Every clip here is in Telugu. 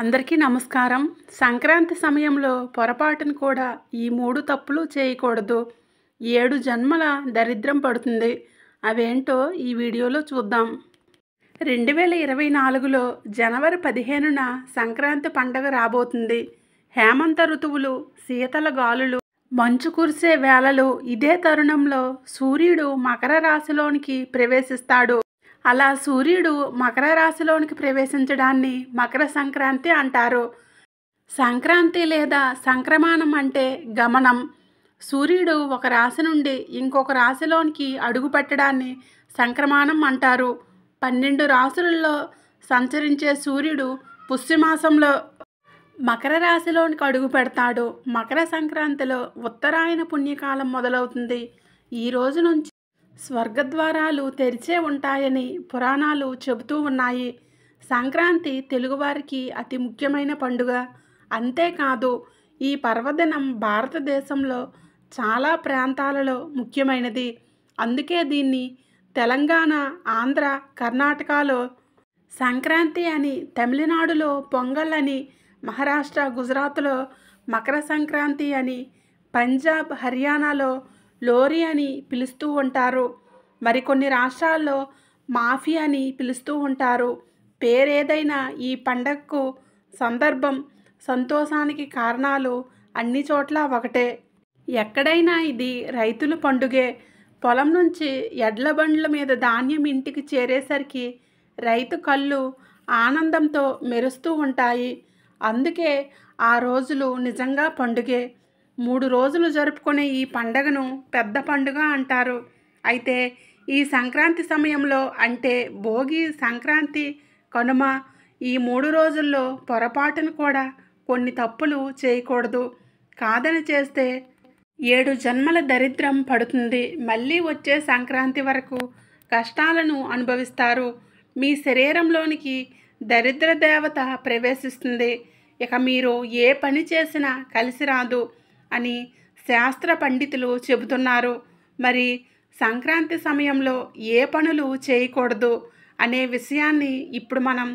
అందరికీ నమస్కారం సంక్రాంతి సమయంలో పొరపాటును కూడా ఈ మూడు తప్పులు చేయకూడదు ఏడు జన్మల దరిద్రం పడుతుంది అవేంటో ఈ వీడియోలో చూద్దాం రెండు వేల ఇరవై నాలుగులో జనవరి పదిహేనున సంక్రాంతి పండగ రాబోతుంది హేమంత ఋతువులు శీతల గాలులు మంచు కురిసే వేళలు ఇదే తరుణంలో సూర్యుడు మకర రాశిలోనికి ప్రవేశిస్తాడు అలా సూర్యుడు మకర రాశిలోనికి ప్రవేశించడాన్ని మకర సంక్రాంతి అంటారు సంక్రాంతి లేదా సంక్రమణం అంటే గమనం సూర్యుడు ఒక రాశి నుండి ఇంకొక రాశిలోనికి అడుగు పెట్టడాన్ని సంక్రమణం అంటారు పన్నెండు రాశులలో సంచరించే సూర్యుడు పుష్యమాసంలో మకర రాశిలోనికి అడుగు పెడతాడు మకర సంక్రాంతిలో ఉత్తరాయణ పుణ్యకాలం మొదలవుతుంది ఈ రోజు నుంచి స్వర్గద్వారాలు తెరిచే ఉంటాయని పురాణాలు చెబుతూ ఉన్నాయి సంక్రాంతి తెలుగువారికి అతి ముఖ్యమైన పండుగ అంతేకాదు ఈ పర్వదినం భారతదేశంలో చాలా ప్రాంతాలలో ముఖ్యమైనది అందుకే దీన్ని తెలంగాణ ఆంధ్ర కర్ణాటకలో సంక్రాంతి అని తమిళనాడులో పొంగల్ అని మహారాష్ట్ర గుజరాత్లో మకర సంక్రాంతి అని పంజాబ్ హర్యానాలో లోరీ అని పిలుస్తూ ఉంటారు మరికొన్ని రాష్ట్రాల్లో మాఫీ అని పిలుస్తూ ఉంటారు పేరేదైనా ఈ పండగకు సందర్భం సంతోషానికి కారణాలు అన్ని చోట్ల ఒకటే ఎక్కడైనా ఇది రైతుల పండుగే పొలం నుంచి ఎడ్ల బండ్ల మీద ధాన్యం ఇంటికి చేరేసరికి రైతు కళ్ళు ఆనందంతో మెరుస్తూ ఉంటాయి అందుకే ఆ రోజులు నిజంగా పండుగే మూడు రోజులు జరుపుకునే ఈ పండగను పెద్ద పండుగ అంటారు అయితే ఈ సంక్రాంతి సమయంలో అంటే భోగి సంక్రాంతి కనుమ ఈ మూడు రోజుల్లో పొరపాటును కూడా కొన్ని తప్పులు చేయకూడదు కాదని చేస్తే ఏడు జన్మల దరిద్రం పడుతుంది మళ్ళీ వచ్చే సంక్రాంతి వరకు కష్టాలను అనుభవిస్తారు మీ శరీరంలోనికి దరిద్ర దేవత ప్రవేశిస్తుంది ఇక మీరు ఏ పని చేసినా కలిసి రాదు అని శాస్త్ర పండితులు చెబుతున్నారు మరి సంక్రాంతి సమయంలో ఏ పనులు చేయకూడదు అనే విషయాన్ని ఇప్పుడు మనం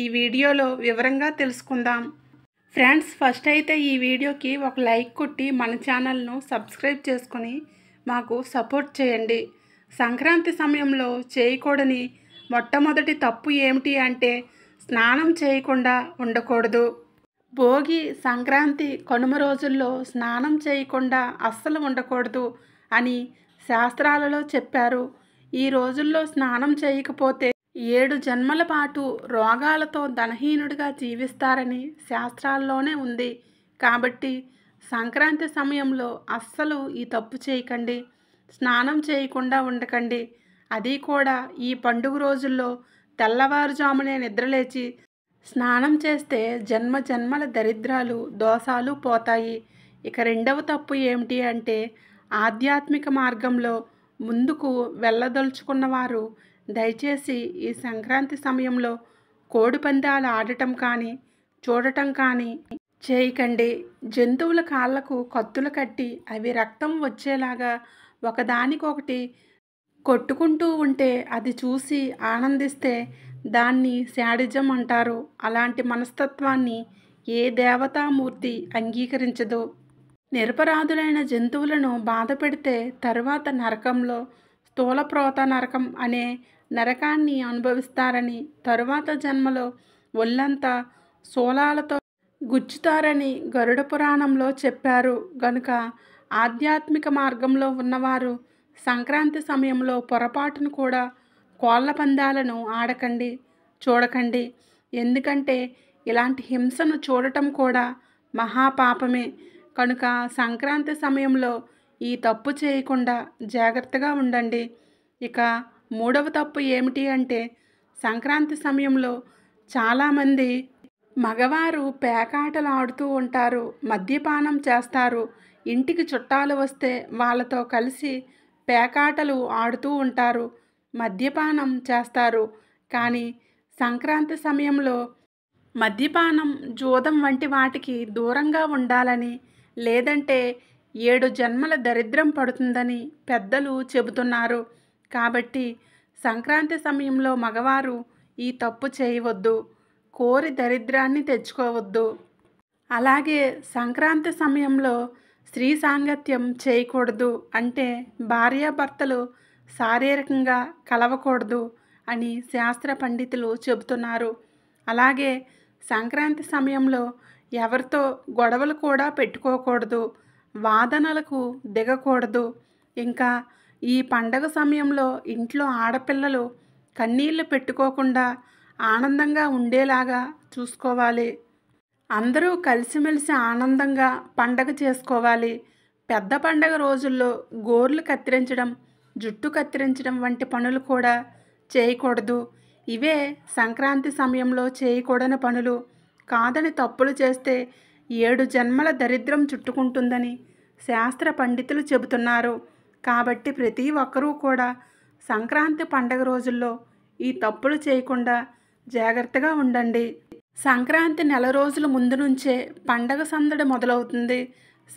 ఈ వీడియోలో వివరంగా తెలుసుకుందాం ఫ్రెండ్స్ ఫస్ట్ అయితే ఈ వీడియోకి ఒక లైక్ కొట్టి మన ఛానల్ను సబ్స్క్రైబ్ చేసుకుని మాకు సపోర్ట్ చేయండి సంక్రాంతి సమయంలో చేయకూడని మొట్టమొదటి తప్పు ఏమిటి అంటే స్నానం చేయకుండా ఉండకూడదు భోగి సంక్రాంతి కనుమ రోజుల్లో స్నానం చేయకుండా అస్సలు ఉండకూడదు అని శాస్త్రాలలో చెప్పారు ఈ రోజుల్లో స్నానం చేయకపోతే ఏడు జన్మల పాటు రోగాలతో ధనహీనుడిగా జీవిస్తారని శాస్త్రాల్లోనే ఉంది కాబట్టి సంక్రాంతి సమయంలో అస్సలు ఈ తప్పు చేయకండి స్నానం చేయకుండా ఉండకండి అది కూడా ఈ పండుగ రోజుల్లో తెల్లవారుజామునే నిద్రలేచి స్నానం చేస్తే జన్మ జన్మల దరిద్రాలు దోషాలు పోతాయి ఇక రెండవ తప్పు ఏమిటి అంటే ఆధ్యాత్మిక మార్గంలో ముందుకు వెళ్ళదలుచుకున్న వారు దయచేసి ఈ సంక్రాంతి సమయంలో కోడిపందాలు ఆడటం కానీ చూడటం కానీ చేయకండి జంతువుల కాళ్ళకు కత్తులు కట్టి అవి రక్తం వచ్చేలాగా ఒకదానికొకటి కొట్టుకుంటూ ఉంటే అది చూసి ఆనందిస్తే దాన్ని శాడిజం అంటారు అలాంటి మనస్తత్వాన్ని ఏ దేవతామూర్తి అంగీకరించదు నిరపరాధులైన జంతువులను బాధ పెడితే తరువాత నరకంలో స్థూలప్రోత నరకం అనే నరకాన్ని అనుభవిస్తారని తరువాత జన్మలో ఒళ్ళంతా శూలాలతో గుచ్చుతారని గరుడ పురాణంలో చెప్పారు గనుక ఆధ్యాత్మిక మార్గంలో ఉన్నవారు సంక్రాంతి సమయంలో పొరపాటును కూడా కోళ్ల పందాలను ఆడకండి చూడకండి ఎందుకంటే ఇలాంటి హింసను చూడటం కూడా మహాపాపమే కనుక సంక్రాంతి సమయంలో ఈ తప్పు చేయకుండా జాగ్రత్తగా ఉండండి ఇక మూడవ తప్పు ఏమిటి అంటే సంక్రాంతి సమయంలో చాలామంది మగవారు పేకాటలు ఆడుతూ ఉంటారు మద్యపానం చేస్తారు ఇంటికి చుట్టాలు వస్తే వాళ్ళతో కలిసి పేకాటలు ఆడుతూ ఉంటారు మద్యపానం చేస్తారు కానీ సంక్రాంతి సమయంలో మద్యపానం జూదం వంటి వాటికి దూరంగా ఉండాలని లేదంటే ఏడు జన్మల దరిద్రం పడుతుందని పెద్దలు చెబుతున్నారు కాబట్టి సంక్రాంతి సమయంలో మగవారు ఈ తప్పు చేయవద్దు కోరి దరిద్రాన్ని తెచ్చుకోవద్దు అలాగే సంక్రాంతి సమయంలో స్త్రీ సాంగత్యం చేయకూడదు అంటే భార్యాభర్తలు శారీరకంగా కలవకూడదు అని శాస్త్ర పండితులు చెబుతున్నారు అలాగే సంక్రాంతి సమయంలో ఎవరితో గొడవలు కూడా పెట్టుకోకూడదు వాదనలకు దిగకూడదు ఇంకా ఈ పండగ సమయంలో ఇంట్లో ఆడపిల్లలు కన్నీళ్లు పెట్టుకోకుండా ఆనందంగా ఉండేలాగా చూసుకోవాలి అందరూ కలిసిమెలిసి ఆనందంగా పండగ చేసుకోవాలి పెద్ద పండగ రోజుల్లో గోర్లు కత్తిరించడం జుట్టు కత్తిరించడం వంటి పనులు కూడా చేయకూడదు ఇవే సంక్రాంతి సమయంలో చేయకూడని పనులు కాదని తప్పులు చేస్తే ఏడు జన్మల దరిద్రం చుట్టుకుంటుందని శాస్త్ర పండితులు చెబుతున్నారు కాబట్టి ప్రతి ఒక్కరూ కూడా సంక్రాంతి పండగ రోజుల్లో ఈ తప్పులు చేయకుండా జాగ్రత్తగా ఉండండి సంక్రాంతి నెల రోజుల ముందు నుంచే పండగ సందడి మొదలవుతుంది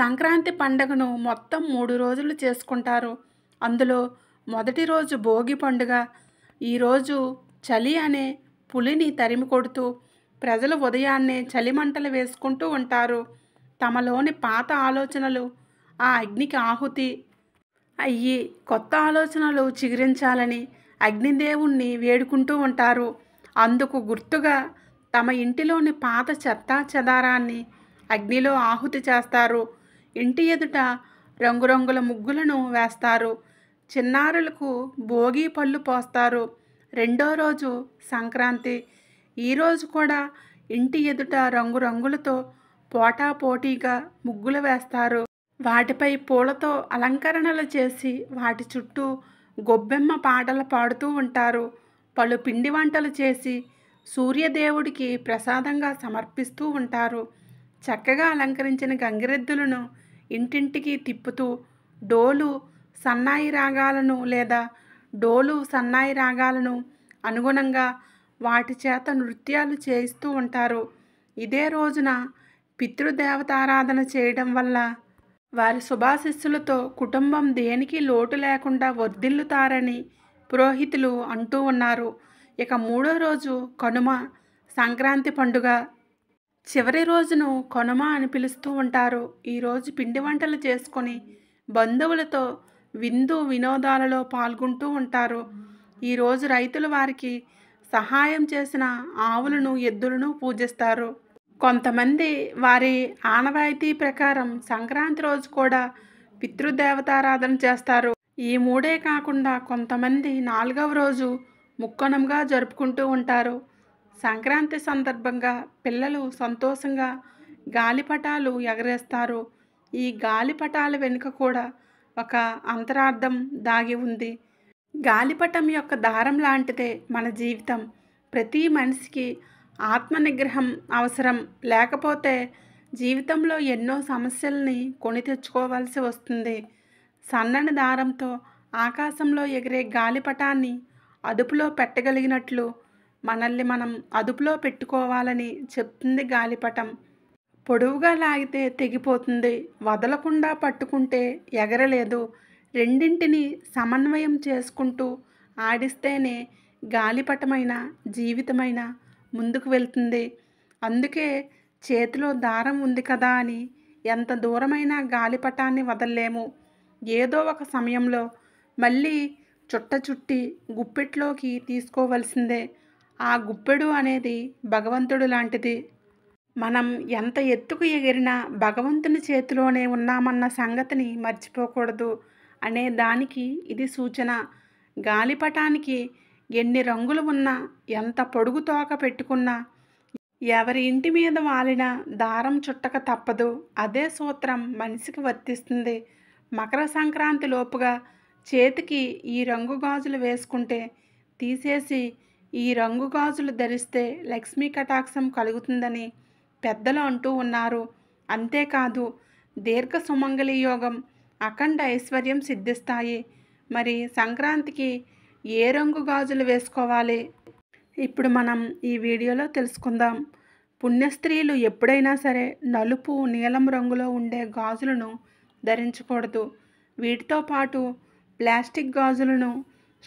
సంక్రాంతి పండగను మొత్తం మూడు రోజులు చేసుకుంటారు అందులో మొదటి రోజు భోగి పండుగ ఈరోజు చలి అనే పులిని తరిమి కొడుతూ ప్రజలు ఉదయాన్నే చలిమంటలు వేసుకుంటూ ఉంటారు తమలోని పాత ఆలోచనలు ఆ అగ్నికి ఆహుతి అయ్యి కొత్త ఆలోచనలు చిగురించాలని అగ్నిదేవుణ్ణి వేడుకుంటూ ఉంటారు అందుకు గుర్తుగా తమ ఇంటిలోని పాత చెత్తా చెదారాన్ని అగ్నిలో ఆహుతి చేస్తారు ఇంటి ఎదుట రంగురంగుల ముగ్గులను వేస్తారు చిన్నారులకు భోగి పళ్ళు పోస్తారు రెండో రోజు సంక్రాంతి ఈరోజు కూడా ఇంటి ఎదుట రంగురంగులతో పోటాపోటీగా ముగ్గులు వేస్తారు వాటిపై పూలతో అలంకరణలు చేసి వాటి చుట్టూ గొబ్బెమ్మ పాటలు పాడుతూ ఉంటారు పలు పిండి వంటలు చేసి సూర్యదేవుడికి ప్రసాదంగా సమర్పిస్తూ ఉంటారు చక్కగా అలంకరించిన గంగిరెద్దులను ఇంటింటికి తిప్పుతూ డోలు సన్నాయి రాగాలను లేదా డోలు సన్నాయి రాగాలను అనుగుణంగా వాటి చేత నృత్యాలు చేయిస్తూ ఉంటారు ఇదే రోజున పితృదేవతారాధన చేయడం వల్ల వారి శుభాశిస్సులతో కుటుంబం దేనికి లోటు లేకుండా వర్ధిల్లుతారని పురోహితులు అంటూ ఉన్నారు ఇక మూడో రోజు కనుమ సంక్రాంతి పండుగ చివరి రోజును కనుమ అని పిలుస్తూ ఉంటారు ఈరోజు పిండి వంటలు చేసుకొని బంధువులతో విందు వినోదాలలో పాల్గొంటూ ఉంటారు ఈరోజు రైతులు వారికి సహాయం చేసిన ఆవులను ఎద్దులను పూజిస్తారు కొంతమంది వారి ఆనవాయితీ ప్రకారం సంక్రాంతి రోజు కూడా పితృదేవతారాధన చేస్తారు ఈ మూడే కాకుండా కొంతమంది నాలుగవ రోజు ముక్కనంగా జరుపుకుంటూ ఉంటారు సంక్రాంతి సందర్భంగా పిల్లలు సంతోషంగా గాలిపటాలు ఎగరేస్తారు ఈ గాలిపటాల వెనుక కూడా ఒక అంతరార్థం దాగి ఉంది గాలిపటం యొక్క దారం లాంటిదే మన జీవితం ప్రతి మనిషికి ఆత్మ నిగ్రహం అవసరం లేకపోతే జీవితంలో ఎన్నో సమస్యల్ని కొని తెచ్చుకోవాల్సి వస్తుంది సన్నని దారంతో ఆకాశంలో ఎగిరే గాలిపటాన్ని అదుపులో పెట్టగలిగినట్లు మనల్ని మనం అదుపులో పెట్టుకోవాలని చెప్తుంది గాలిపటం పొడవుగా లాగితే తెగిపోతుంది వదలకుండా పట్టుకుంటే ఎగరలేదు రెండింటిని సమన్వయం చేసుకుంటూ ఆడిస్తేనే గాలిపటమైన జీవితమైన ముందుకు వెళ్తుంది అందుకే చేతిలో దారం ఉంది కదా అని ఎంత దూరమైన గాలిపటాన్ని వదల్లేము ఏదో ఒక సమయంలో మళ్ళీ చుట్ట చుట్టి గుప్పెట్లోకి తీసుకోవలసిందే ఆ గుప్పెడు అనేది భగవంతుడు లాంటిది మనం ఎంత ఎత్తుకు ఎగిరినా భగవంతుని చేతిలోనే ఉన్నామన్న సంగతిని మర్చిపోకూడదు అనే దానికి ఇది సూచన గాలిపటానికి ఎన్ని రంగులు ఉన్నా ఎంత పొడుగు తోక పెట్టుకున్నా ఎవరి ఇంటి మీద వాలినా దారం చుట్టక తప్పదు అదే సూత్రం మనిషికి వర్తిస్తుంది మకర సంక్రాంతి లోపుగా చేతికి ఈ రంగు గాజులు వేసుకుంటే తీసేసి ఈ రంగు గాజులు ధరిస్తే లక్ష్మీ కటాక్షం కలుగుతుందని పెద్దలు అంటూ ఉన్నారు అంతేకాదు దీర్ఘ సుమంగళి యోగం అఖండ ఐశ్వర్యం సిద్ధిస్తాయి మరి సంక్రాంతికి ఏ రంగు గాజులు వేసుకోవాలి ఇప్పుడు మనం ఈ వీడియోలో తెలుసుకుందాం పుణ్యస్త్రీలు ఎప్పుడైనా సరే నలుపు నీలం రంగులో ఉండే గాజులను ధరించకూడదు వీటితో పాటు ప్లాస్టిక్ గాజులను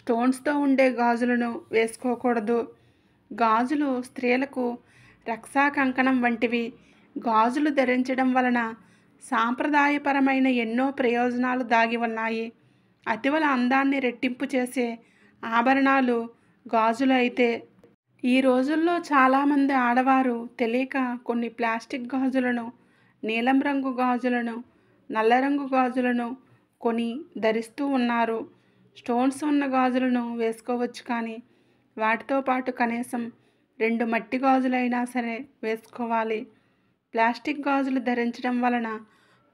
స్టోన్స్తో ఉండే గాజులను వేసుకోకూడదు గాజులు స్త్రీలకు రక్షా కంకణం వంటివి గాజులు ధరించడం వలన సాంప్రదాయపరమైన ఎన్నో ప్రయోజనాలు దాగి ఉన్నాయి అతివల అందాన్ని రెట్టింపు చేసే ఆభరణాలు గాజులు అయితే ఈ రోజుల్లో చాలామంది ఆడవారు తెలియక కొన్ని ప్లాస్టిక్ గాజులను నీలం రంగు గాజులను నల్ల రంగు గాజులను కొని ధరిస్తూ ఉన్నారు స్టోన్స్ ఉన్న గాజులను వేసుకోవచ్చు కానీ వాటితో పాటు కనీసం రెండు మట్టి గాజులైనా సరే వేసుకోవాలి ప్లాస్టిక్ గాజులు ధరించడం వలన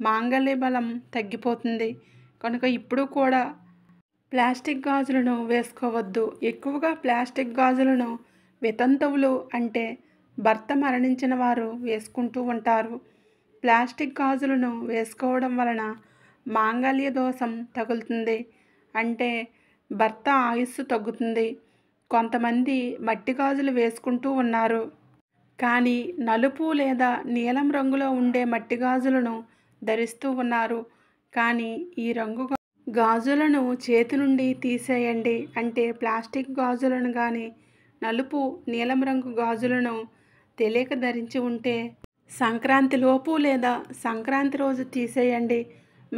మాంగల్య బలం తగ్గిపోతుంది కనుక ఇప్పుడు కూడా ప్లాస్టిక్ గాజులను వేసుకోవద్దు ఎక్కువగా ప్లాస్టిక్ గాజులను వితంతువులు అంటే భర్త మరణించిన వారు వేసుకుంటూ ఉంటారు ప్లాస్టిక్ గాజులను వేసుకోవడం వలన మాంగల్య దోషం తగులుతుంది అంటే భర్త ఆయుస్సు తగ్గుతుంది కొంతమంది మట్టి గాజులు వేసుకుంటూ ఉన్నారు కానీ నలుపు లేదా నీలం రంగులో ఉండే మట్టి గాజులను ధరిస్తూ ఉన్నారు కానీ ఈ రంగు గాజులను చేతి నుండి తీసేయండి అంటే ప్లాస్టిక్ గాజులను కానీ నలుపు నీలం రంగు గాజులను తెలియక ధరించి ఉంటే సంక్రాంతి లోపు లేదా సంక్రాంతి రోజు తీసేయండి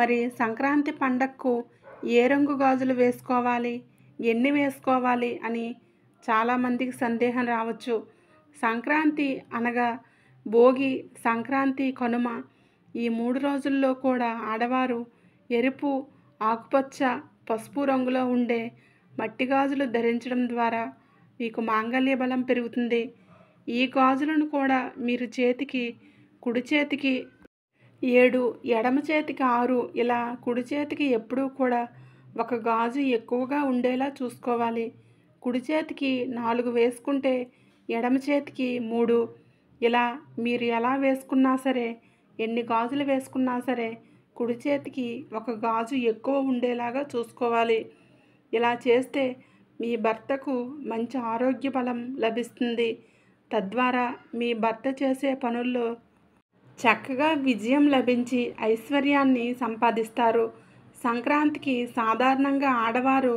మరి సంక్రాంతి పండగకు ఏ రంగు గాజులు వేసుకోవాలి ఎన్ని వేసుకోవాలి అని చాలామందికి సందేహం రావచ్చు సంక్రాంతి అనగా భోగి సంక్రాంతి కనుమ ఈ మూడు రోజుల్లో కూడా ఆడవారు ఎరుపు ఆకుపచ్చ పసుపు రంగులో ఉండే మట్టి గాజులు ధరించడం ద్వారా మీకు మాంగళ్య బలం పెరుగుతుంది ఈ గాజులను కూడా మీరు చేతికి కుడి చేతికి ఏడు ఎడమ చేతికి ఆరు ఇలా కుడి చేతికి ఎప్పుడూ కూడా ఒక గాజు ఎక్కువగా ఉండేలా చూసుకోవాలి కుడి చేతికి నాలుగు వేసుకుంటే ఎడమ చేతికి మూడు ఇలా మీరు ఎలా వేసుకున్నా సరే ఎన్ని గాజులు వేసుకున్నా సరే కుడి చేతికి ఒక గాజు ఎక్కువ ఉండేలాగా చూసుకోవాలి ఇలా చేస్తే మీ భర్తకు మంచి ఆరోగ్య బలం లభిస్తుంది తద్వారా మీ భర్త చేసే పనుల్లో చక్కగా విజయం లభించి ఐశ్వర్యాన్ని సంపాదిస్తారు సంక్రాంతికి సాధారణంగా ఆడవారు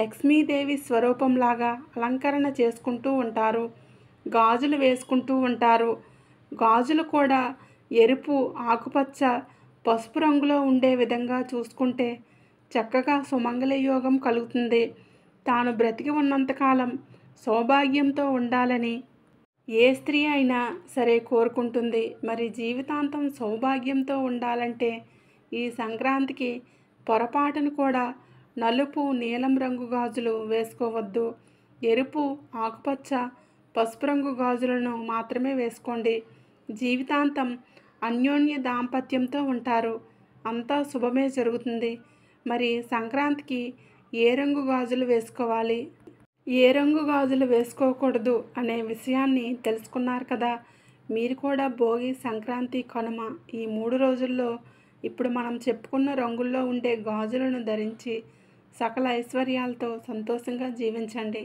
లక్ష్మీదేవి స్వరూపంలాగా అలంకరణ చేసుకుంటూ ఉంటారు గాజులు వేసుకుంటూ ఉంటారు గాజులు కూడా ఎరుపు ఆకుపచ్చ పసుపు రంగులో ఉండే విధంగా చూసుకుంటే చక్కగా సుమంగళ యోగం కలుగుతుంది తాను బ్రతికి ఉన్నంతకాలం సౌభాగ్యంతో ఉండాలని ఏ స్త్రీ అయినా సరే కోరుకుంటుంది మరి జీవితాంతం సౌభాగ్యంతో ఉండాలంటే ఈ సంక్రాంతికి పొరపాటును కూడా నలుపు నీలం రంగు గాజులు వేసుకోవద్దు ఎరుపు ఆకుపచ్చ పసుపు రంగు గాజులను మాత్రమే వేసుకోండి జీవితాంతం అన్యోన్య దాంపత్యంతో ఉంటారు అంతా శుభమే జరుగుతుంది మరి సంక్రాంతికి ఏ రంగు గాజులు వేసుకోవాలి ఏ రంగు గాజులు వేసుకోకూడదు అనే విషయాన్ని తెలుసుకున్నారు కదా మీరు కూడా భోగి సంక్రాంతి కనుమ ఈ మూడు రోజుల్లో ఇప్పుడు మనం చెప్పుకున్న రంగుల్లో ఉండే గాజులను ధరించి సకల ఐశ్వర్యాలతో సంతోషంగా జీవించండి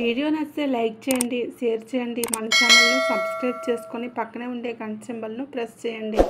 వీడియో నచ్చితే లైక్ చేయండి షేర్ చేయండి మన ఛానల్ను సబ్స్క్రైబ్ చేసుకొని పక్కనే ఉండే గంట సింబల్ను ప్రెస్ చేయండి